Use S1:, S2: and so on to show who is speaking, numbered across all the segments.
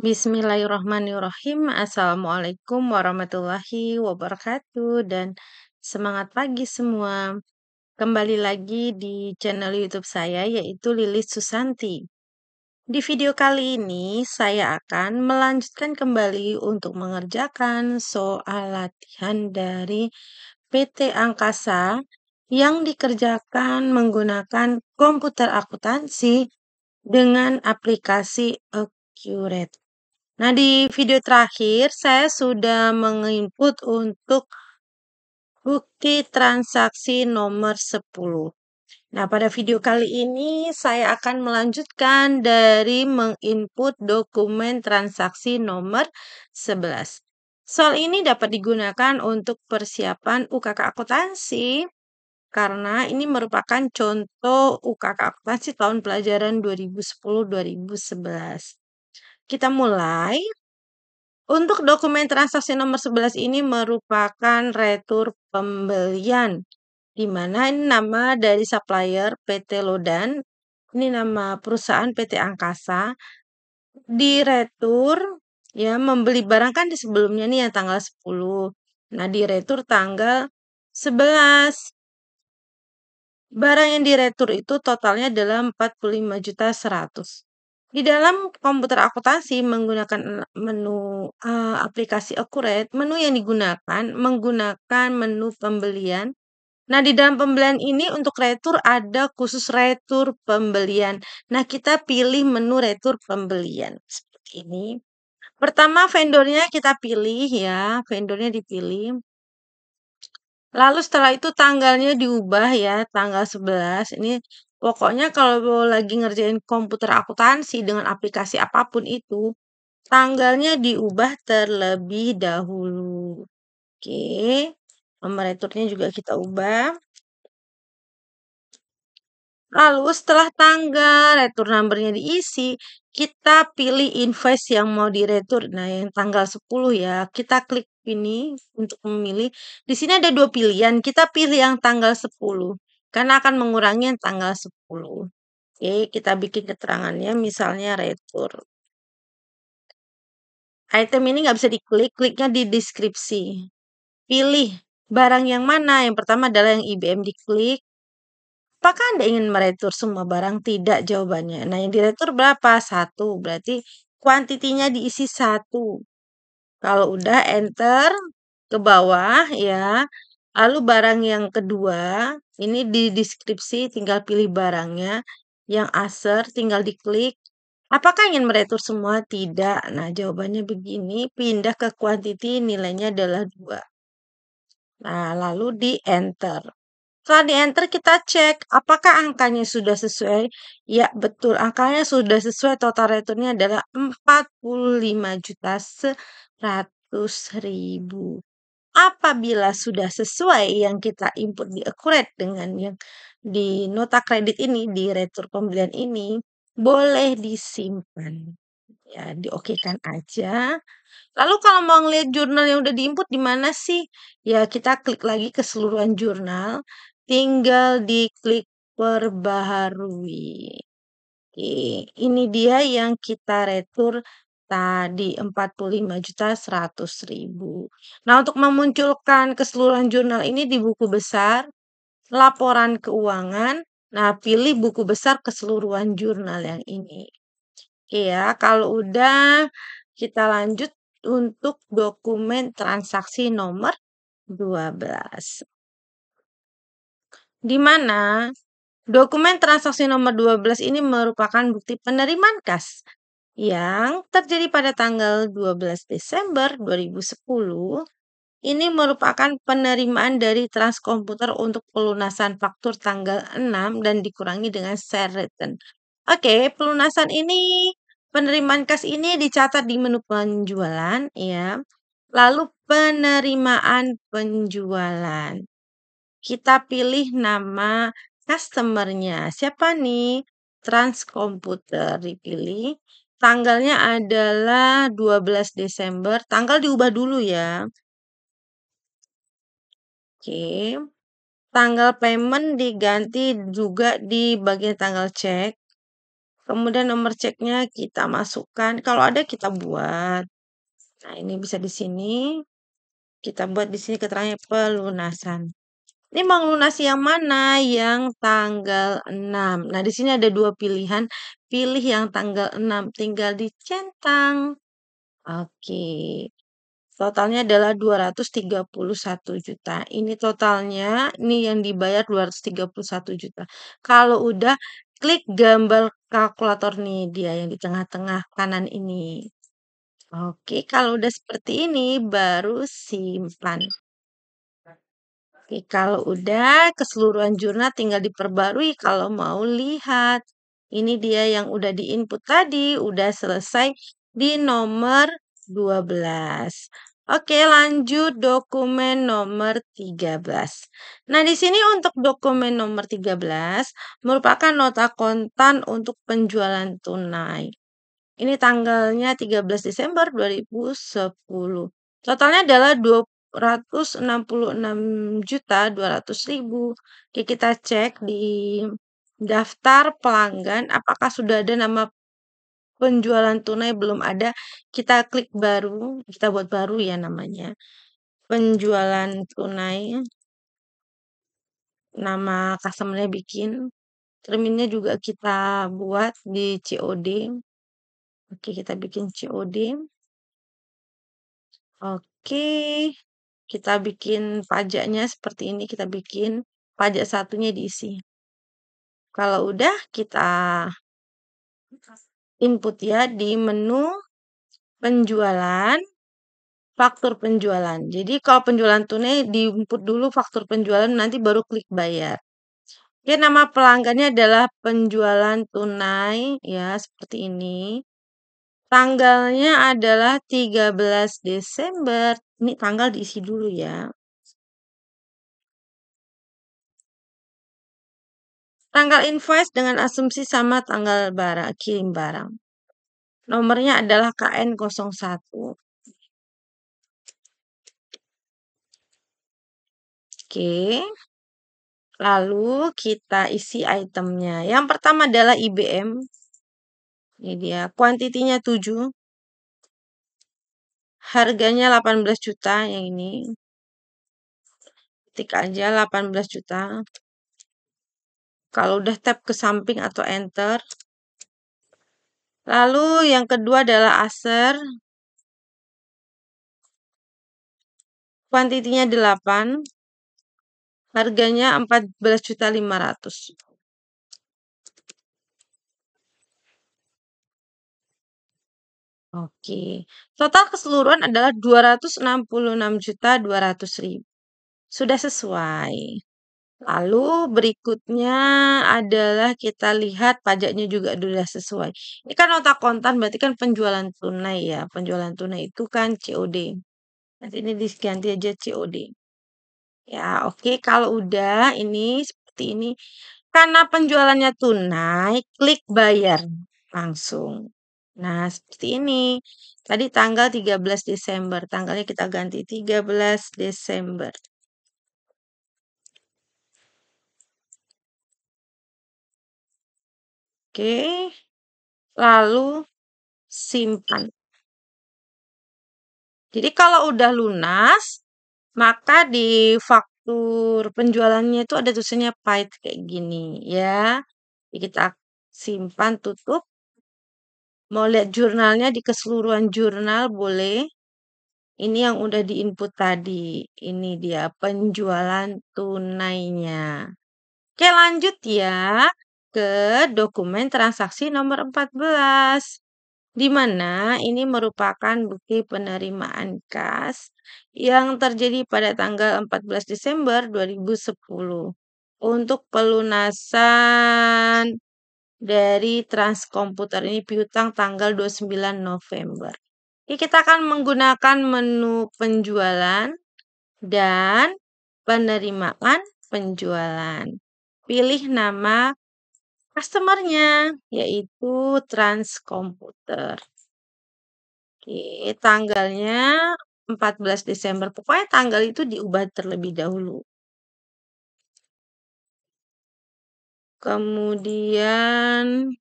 S1: Bismillahirrahmanirrahim. Assalamualaikum warahmatullahi wabarakatuh dan semangat pagi semua. Kembali lagi di channel YouTube saya yaitu Lilis Susanti. Di video kali ini saya akan melanjutkan kembali untuk mengerjakan soal latihan dari PT Angkasa yang dikerjakan menggunakan komputer akuntansi dengan aplikasi Accurate. Nah, di video terakhir saya sudah menginput untuk bukti transaksi nomor 10. Nah, pada video kali ini saya akan melanjutkan dari menginput dokumen transaksi nomor 11. Soal ini dapat digunakan untuk persiapan UKK akuntansi karena ini merupakan contoh UKK akuntansi tahun pelajaran 2010-2011. Kita mulai. Untuk dokumen transaksi nomor 11 ini merupakan retur pembelian, di mana ini nama dari supplier PT Lodan, ini nama perusahaan PT Angkasa, di retur ya membeli barang kan di sebelumnya nih yang tanggal 10. Nah, di retur tanggal 11. Barang yang diretur itu totalnya adalah juta 45.100. Di dalam komputer akuntansi menggunakan menu, uh, aplikasi Accurate, menu yang digunakan menggunakan menu pembelian. Nah, di dalam pembelian ini untuk retur ada khusus retur pembelian. Nah, kita pilih menu retur pembelian seperti ini. Pertama vendornya kita pilih ya, vendornya dipilih. Lalu setelah itu tanggalnya diubah ya, tanggal 11 ini Pokoknya kalau lagi ngerjain komputer akuntansi dengan aplikasi apapun itu, tanggalnya diubah terlebih dahulu. Oke, nomor returnnya juga kita ubah. Lalu setelah tanggal retur numbernya diisi, kita pilih invoice yang mau di retur. Nah, yang tanggal 10 ya, kita klik ini untuk memilih. Di sini ada dua pilihan, kita pilih yang tanggal 10 karena akan mengurangi tanggal 10. Oke, kita bikin keterangannya misalnya retur. Item ini nggak bisa diklik, kliknya di deskripsi. Pilih barang yang mana. Yang pertama adalah yang IBM diklik. Apakah Anda ingin meretur semua barang? Tidak jawabannya. Nah, yang diretur berapa? Satu. Berarti kuantitinya diisi satu. Kalau udah enter ke bawah ya, Lalu barang yang kedua, ini di deskripsi tinggal pilih barangnya, yang Acer tinggal diklik. Apakah ingin meretur semua? Tidak. Nah, jawabannya begini, pindah ke quantity nilainya adalah 2. Nah, lalu di enter. Setelah di enter kita cek apakah angkanya sudah sesuai. Ya, betul. Angkanya sudah sesuai. Total returnnya adalah 45 juta 100 ribu apabila sudah sesuai yang kita input di accurate dengan yang di nota kredit ini, di retur pembelian ini, boleh disimpan. Ya, diokekan aja. Lalu kalau mau ngelihat jurnal yang udah diinput di mana sih? Ya, kita klik lagi keseluruhan jurnal, tinggal diklik perbaharui. Oke, ini dia yang kita retur Tadi 100 ribu. Nah, untuk memunculkan keseluruhan jurnal ini di buku besar laporan keuangan. Nah, pilih buku besar keseluruhan jurnal yang ini. Iya. kalau udah kita lanjut untuk dokumen transaksi nomor 12. Di mana Dokumen transaksi nomor 12 ini merupakan bukti penerimaan kas yang terjadi pada tanggal 12 Desember 2010 ini merupakan penerimaan dari transkomputer untuk pelunasan faktur tanggal 6 dan dikurangi dengan share return. Oke, pelunasan ini, penerimaan kas ini dicatat di menu penjualan, ya. Lalu penerimaan penjualan. Kita pilih nama customernya. Siapa nih? Transkomputer dipilih. Tanggalnya adalah 12 Desember, tanggal diubah dulu ya. Oke. Tanggal payment diganti juga di bagian tanggal cek. Kemudian nomor ceknya kita masukkan. Kalau ada kita buat. Nah, ini bisa di sini. Kita buat di sini keterangannya pelunasan. Ini mau lunasi yang mana? Yang tanggal 6. Nah, di sini ada dua pilihan, pilih yang tanggal 6, tinggal dicentang. Oke. Totalnya adalah 231 juta. Ini totalnya, ini yang dibayar 231 juta. Kalau udah, klik gambar kalkulator nih, dia yang di tengah-tengah kanan ini. Oke, kalau udah seperti ini, baru simpan. Oke, kalau udah keseluruhan jurnal tinggal diperbarui kalau mau lihat. Ini dia yang udah di-input tadi, udah selesai di nomor 12. Oke, lanjut dokumen nomor 13. Nah, di sini untuk dokumen nomor 13 merupakan nota kontan untuk penjualan tunai. Ini tanggalnya 13 Desember 2010. Totalnya adalah juta 200 166200000 Oke, kita cek di daftar pelanggan apakah sudah ada nama penjualan tunai, belum ada. Kita klik baru, kita buat baru ya namanya. Penjualan tunai. Nama customer-nya bikin. Terminnya juga kita buat di COD. Oke, kita bikin COD. Oke kita bikin pajaknya seperti ini, kita bikin pajak satunya diisi.
S2: Kalau udah kita input ya di menu penjualan, faktur penjualan.
S1: Jadi kalau penjualan tunai di input dulu faktur penjualan nanti baru klik bayar. Oke, nama pelanggannya adalah penjualan tunai ya seperti ini.
S2: Tanggalnya adalah 13 Desember. Ini tanggal diisi dulu ya. Tanggal invoice dengan asumsi sama tanggal barang, kirim barang. Nomornya adalah KN01. Oke. Lalu
S1: kita isi itemnya. Yang pertama adalah IBM ini dia,
S2: kuantitinya 7. Harganya 18 juta yang ini. Ketik aja 18 juta. Kalau udah tap ke samping atau enter. Lalu yang kedua adalah Acer. Kuantitinya 8. Harganya 14.500. Oke,
S1: total keseluruhan adalah 266200000 Sudah sesuai. Lalu berikutnya adalah kita lihat pajaknya juga sudah sesuai. Ini kan nota kontan berarti kan penjualan tunai ya, penjualan tunai itu kan COD. Nanti ini diganti aja COD. Ya, oke kalau udah ini seperti ini. Karena penjualannya tunai, klik bayar langsung. Nah, seperti ini. Tadi tanggal 13 Desember, tanggalnya kita ganti 13
S2: Desember. Oke. Lalu simpan. Jadi kalau udah lunas,
S1: maka di faktur penjualannya itu ada tulisannya pahit kayak gini ya. Jadi kita simpan tutup Mau lihat jurnalnya di keseluruhan jurnal boleh. Ini yang udah di-input tadi. Ini dia penjualan tunainya. Oke, lanjut ya ke dokumen transaksi nomor 14. Di mana ini merupakan bukti penerimaan kas yang terjadi pada tanggal 14 Desember 2010 untuk pelunasan dari Transkomputer ini piutang tanggal 29 November. Oke, kita akan menggunakan menu penjualan dan penerimaan penjualan. Pilih nama customernya, yaitu Transkomputer.
S2: Oke, tanggalnya 14 Desember. Pokoknya tanggal itu diubah terlebih dahulu. Kemudian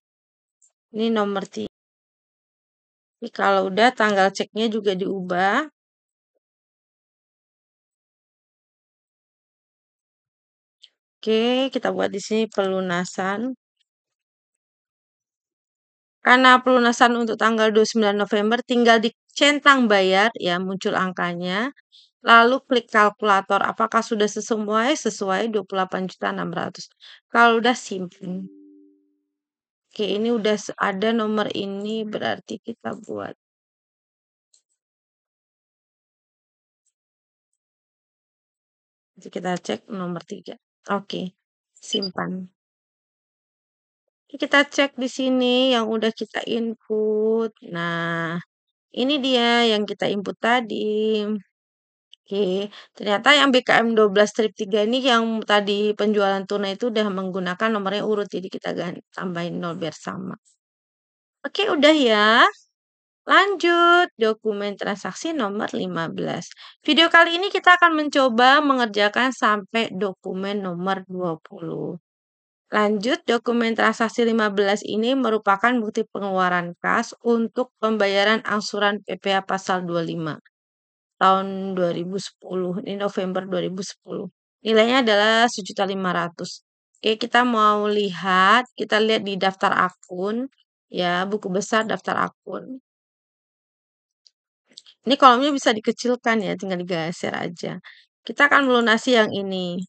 S2: ini nomor tiga Jadi kalau udah tanggal ceknya juga diubah. Oke, kita buat di sini pelunasan. Karena pelunasan untuk
S1: tanggal 29 November tinggal dicentang bayar ya muncul angkanya. Lalu klik kalkulator, apakah sudah sesuai? Sesuai 28.600.
S2: Kalau udah simpan. Oke, ini udah ada nomor ini, berarti kita buat. Kita cek nomor 3. Oke, simpan. Kita cek di sini yang udah kita input.
S1: Nah, ini dia yang kita input tadi. Oke, ternyata yang BKM 12 strip 3 ini yang tadi penjualan tunai itu udah menggunakan nomornya urut, jadi kita tambahin 0 biar sama. Oke, udah ya. Lanjut, dokumen transaksi nomor 15. Video kali ini kita akan mencoba mengerjakan sampai dokumen nomor 20. Lanjut, dokumen transaksi 15 ini merupakan bukti pengeluaran kas untuk pembayaran angsuran PPA pasal 25 tahun 2010, ini November 2010. Nilainya adalah 1.500. Oke, kita mau lihat, kita lihat di daftar akun, ya, buku besar daftar akun. Ini kolomnya bisa dikecilkan ya, tinggal digeser aja. Kita akan melunasi yang ini,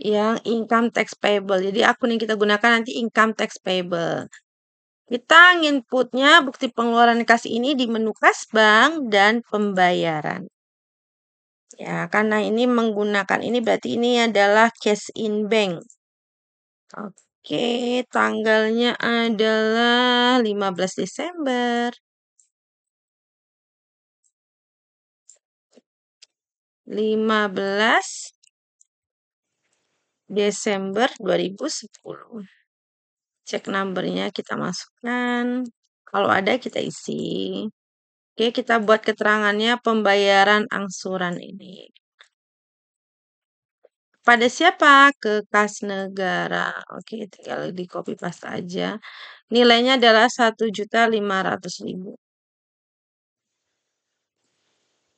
S1: yang income tax payable. Jadi akun yang kita gunakan nanti income tax payable. Kita nginputnya bukti pengeluaran kas ini di menu kas bank dan pembayaran. Ya, karena ini menggunakan ini berarti ini adalah cash in bank.
S2: Oke, tanggalnya adalah 15 Desember. 15 Desember
S1: 2010. Cek numbernya kita masukkan. Kalau ada kita isi. Oke, kita buat keterangannya pembayaran angsuran ini. Pada siapa? Ke kas negara. Oke, tinggal di copy paste aja. Nilainya adalah 1.500.000.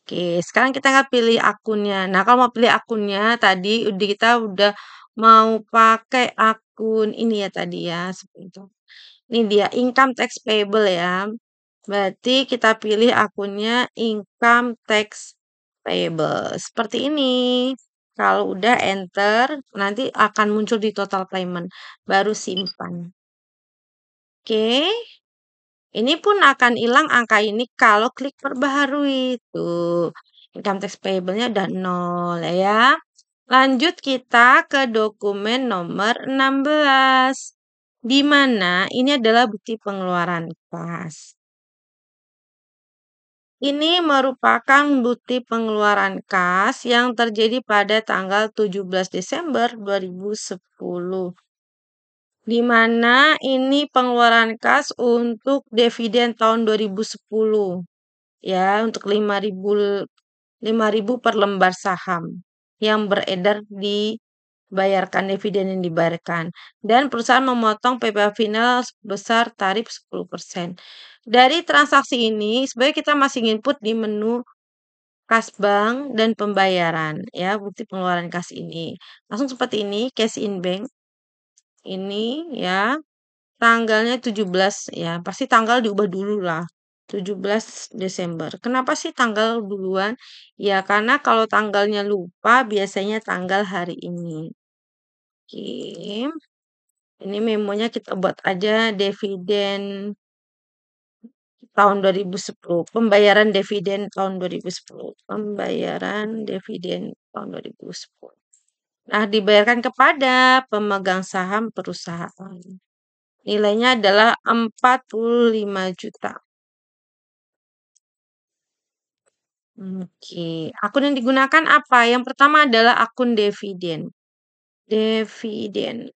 S1: Oke, sekarang kita nggak pilih akunnya. Nah, kalau mau pilih akunnya, tadi kita udah Mau pakai akun ini ya tadi ya, seperti itu. Ini dia income tax payable ya. Berarti kita pilih akunnya income tax payable. Seperti ini. Kalau udah enter, nanti akan muncul di total payment. Baru simpan. Oke. Ini pun akan hilang angka ini kalau klik perbaharui. Tuh, income tax payable-nya udah nol ya. Lanjut kita ke dokumen nomor 16, di mana ini adalah bukti pengeluaran kas. Ini merupakan bukti pengeluaran kas yang terjadi pada tanggal 17 Desember 2010 di mana ini pengeluaran kas untuk dividen tahun 2010 ya untuk 5000 5000 per lembar saham yang beredar dibayarkan, dividen yang dibayarkan. Dan perusahaan memotong PPA final sebesar tarif 10%. Dari transaksi ini, sebenarnya kita masih input di menu kas bank dan pembayaran ya bukti pengeluaran kas ini langsung seperti ini cash in bank ini ya tanggalnya 17 ya pasti tanggal diubah dulu lah 17 Desember. Kenapa sih tanggal duluan? Ya karena kalau tanggalnya lupa biasanya tanggal hari ini. Oke. Ini memonya kita buat aja dividen tahun 2010, pembayaran dividen tahun 2010, pembayaran dividen tahun 2010. Nah, dibayarkan kepada pemegang saham perusahaan. Nilainya adalah 45 juta. Oke, akun yang digunakan
S2: apa? Yang pertama adalah akun dividen. Dividen.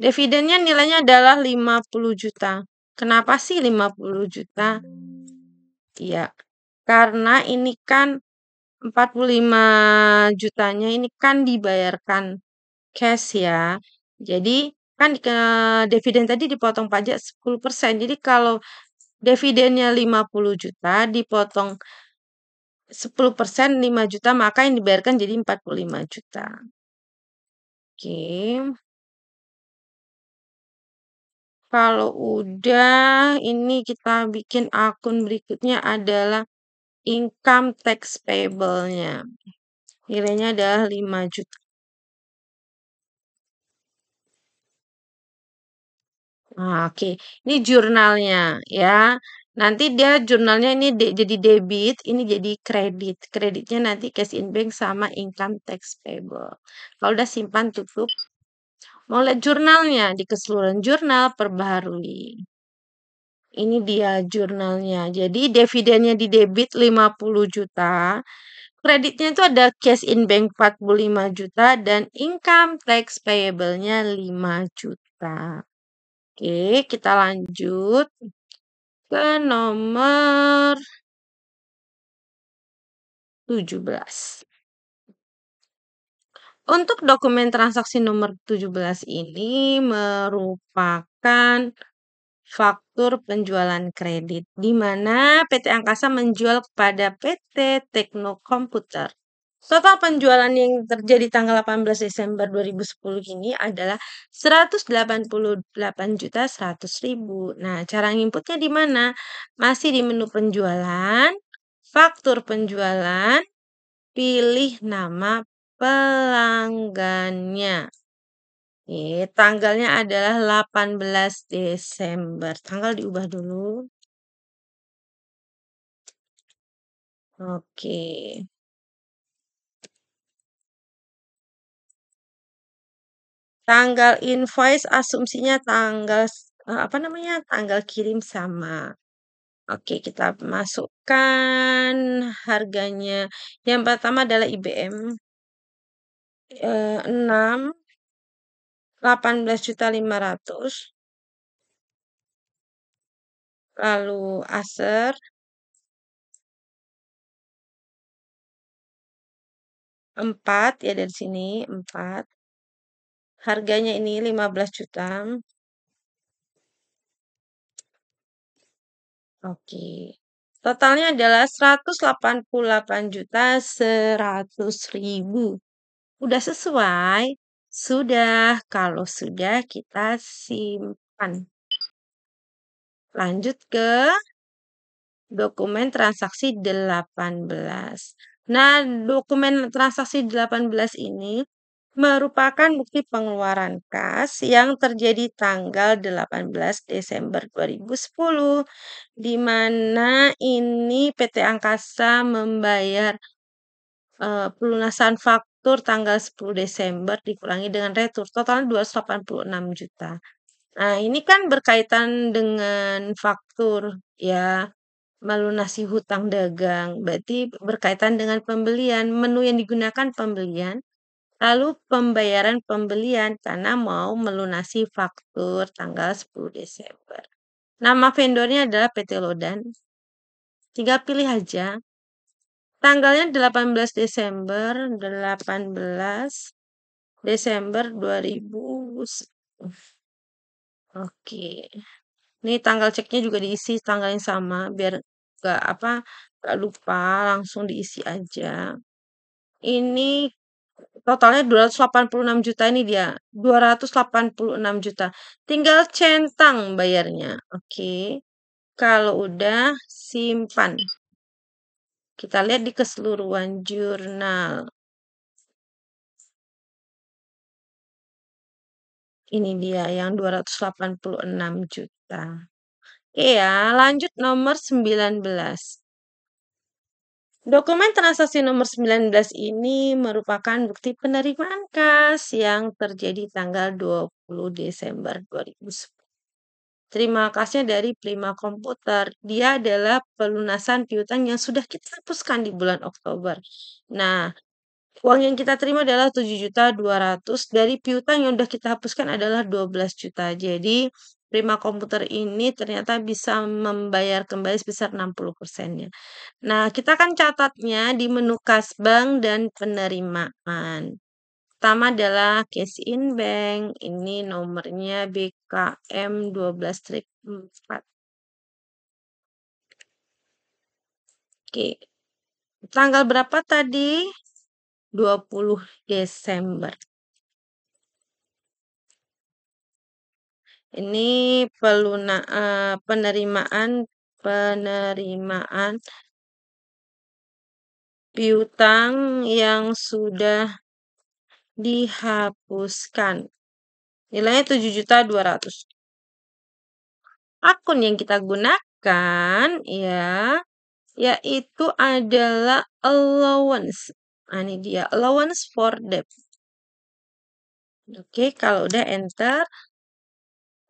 S2: Dividennya nilainya adalah 50 juta. Kenapa sih 50 juta?
S1: Ya, karena ini kan 45 jutanya ini kan dibayarkan cash ya. Jadi kan ke eh, dividen tadi dipotong pajak 10%. Jadi kalau dividennya 50 juta
S2: dipotong 10% 5 juta maka yang dibayarkan jadi 45 juta. Oke. Okay. Kalau udah ini kita bikin akun berikutnya adalah income tax payable-nya. Nilainya adalah 5 juta. Ah, Oke, ini jurnalnya ya. Nanti dia jurnalnya ini
S1: de- jadi debit, ini jadi kredit. Kreditnya nanti cash in bank sama income tax payable. Kalau udah simpan tutup, Mau lihat jurnalnya di keseluruhan jurnal perbaharui. Ini dia jurnalnya. Jadi dividennya di debit 50 juta. Kreditnya itu ada cash in bank 45 juta dan income tax payable-nya 5 juta.
S2: Oke, kita lanjut ke nomor 17. Untuk dokumen transaksi nomor 17 ini merupakan
S1: faktur penjualan kredit, di mana PT Angkasa menjual kepada PT Teknokomputer Total penjualan yang terjadi tanggal 18 Desember 2010 ini adalah 188.100.000. Nah, cara nginputnya di mana? Masih di menu penjualan, faktur penjualan, pilih nama pelanggannya. Oke, tanggalnya adalah
S2: 18 Desember. Tanggal diubah dulu. Oke. Tanggal invoice asumsinya tanggal eh, apa namanya, tanggal kirim sama. Oke, kita
S1: masukkan harganya. Yang pertama adalah IBM.
S2: Eh, enam delapan belas juta lima ratus Lalu Acer. empat ya dari sini, empat Harganya ini 15 juta. Oke.
S1: Totalnya adalah 188 juta 100 ribu. Udah sesuai? Sudah. Kalau sudah kita simpan. Lanjut ke dokumen transaksi 18. Nah, dokumen transaksi 18 ini merupakan bukti pengeluaran kas yang terjadi tanggal 18 Desember 2010, di mana ini PT Angkasa membayar e, pelunasan faktur tanggal 10 Desember dikurangi dengan retur total 286 juta. Nah, ini kan berkaitan dengan faktur ya melunasi hutang dagang, berarti berkaitan dengan pembelian, menu yang digunakan pembelian Lalu pembayaran pembelian karena mau melunasi faktur tanggal 10 Desember. Nama vendornya adalah PT Lodan. Tinggal pilih aja. Tanggalnya 18 Desember, 18 Desember 2000. Oke. Ini tanggal ceknya juga diisi tanggal yang sama biar gak apa gak lupa langsung diisi aja. Ini totalnya 286 juta ini dia 286 juta tinggal centang bayarnya oke okay. kalau udah simpan
S2: kita lihat di keseluruhan jurnal ini dia yang 286 juta oke okay ya lanjut nomor 19
S1: Dokumen transaksi nomor 19 ini merupakan bukti penerimaan kas yang terjadi tanggal 20 Desember 2010. Terima kasihnya dari Prima Komputer. Dia adalah pelunasan piutang yang sudah kita hapuskan di bulan Oktober. Nah, uang yang kita terima adalah 7.200 dari piutang yang sudah kita hapuskan adalah 12 juta. Jadi, Prima Komputer ini ternyata bisa membayar kembali sebesar 60 persennya. Nah, kita akan catatnya di menu kas bank dan penerimaan. Pertama adalah case in bank, ini nomornya BKM
S2: 12-4. Oke. Tanggal berapa tadi? 20 Desember.
S1: ini peluna uh, penerimaan penerimaan
S2: piutang yang sudah dihapuskan. Nilainya tujuh juta 7.200. Akun yang kita gunakan ya
S1: yaitu adalah allowance. Nah, ini dia allowance for
S2: debt. Oke, kalau udah enter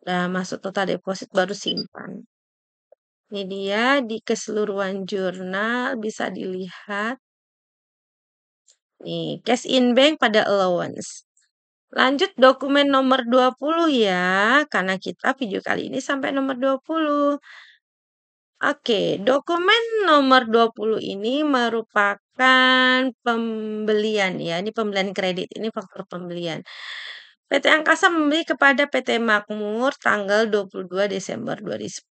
S2: Nah, masuk total deposit baru simpan. Ini dia di keseluruhan
S1: jurnal bisa dilihat. Nih, cash in bank pada allowance. Lanjut dokumen nomor 20 ya, karena kita video kali ini sampai nomor 20. Oke, dokumen nomor 20 ini merupakan pembelian ya. Ini pembelian kredit, ini faktor pembelian. PT Angkasa membeli kepada PT Makmur tanggal 22 Desember 2010.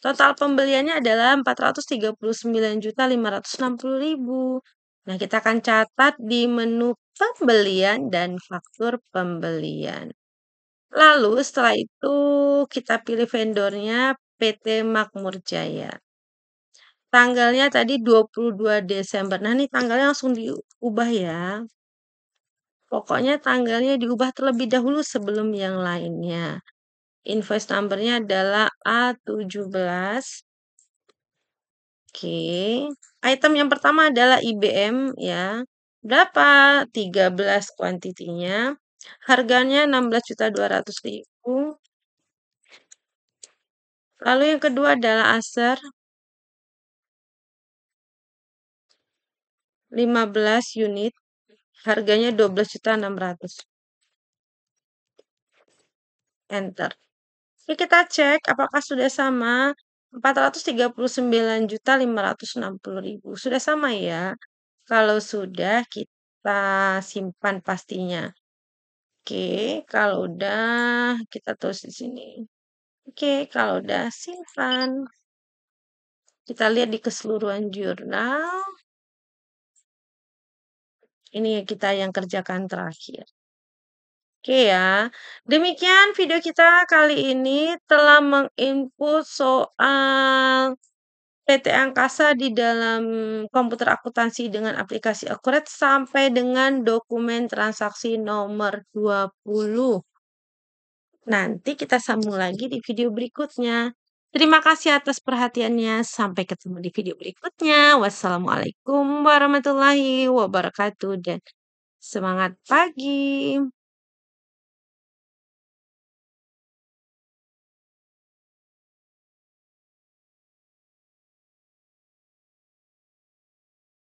S1: Total pembeliannya adalah 439.560.000. Nah, kita akan catat di menu pembelian dan faktur pembelian. Lalu setelah itu kita pilih vendornya PT Makmur Jaya. Tanggalnya tadi 22 Desember. Nah, ini tanggalnya langsung diubah ya. Pokoknya tanggalnya diubah terlebih dahulu sebelum yang lainnya. Invoice numbernya adalah A17. Oke. Item yang pertama adalah IBM ya. Berapa? 13 kuantitinya. Harganya 16.200.000.
S2: Lalu yang kedua adalah Acer 15 unit. Harganya juta 12.600. Enter.
S1: Oke, kita cek apakah sudah sama juta ribu. Sudah sama ya? Kalau sudah kita simpan pastinya. Oke, kalau udah kita tulis
S2: di sini. Oke, kalau udah simpan. Kita lihat di keseluruhan jurnal. Ini kita
S1: yang kerjakan terakhir.
S2: Oke ya, demikian video kita
S1: kali ini telah menginput soal PT Angkasa di dalam komputer akuntansi dengan aplikasi Accurate sampai dengan dokumen transaksi nomor 20. Nanti kita sambung lagi di video berikutnya. Terima kasih atas perhatiannya. Sampai ketemu di
S2: video berikutnya. Wassalamualaikum warahmatullahi wabarakatuh dan semangat pagi.